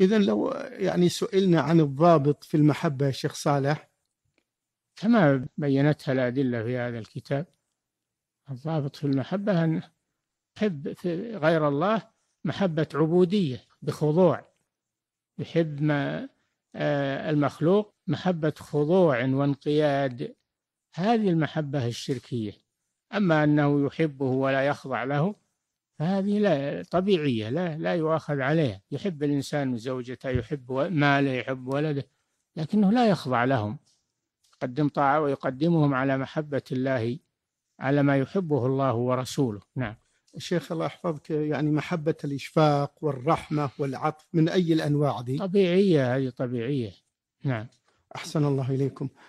إذا لو يعني سئلنا عن الضابط في المحبة يا شيخ صالح كما بينتها الأدلة في هذا الكتاب الضابط في المحبة أن يحب غير الله محبة عبودية بخضوع يحب ما آه، المخلوق محبة خضوع وانقياد هذه المحبة الشركية أما أنه يحبه ولا يخضع له فهذه لا طبيعية لا لا يؤاخذ عليها يحب الإنسان زوجته يحب ماله يحب ولده لكنه لا يخضع لهم يقدم طاعة ويقدمهم على محبة الله على ما يحبه الله ورسوله نعم شيخ الله يحفظك يعني محبة الإشفاق والرحمة والعطف من أي الأنواع دي طبيعية هذه طبيعية نعم أحسن الله إليكم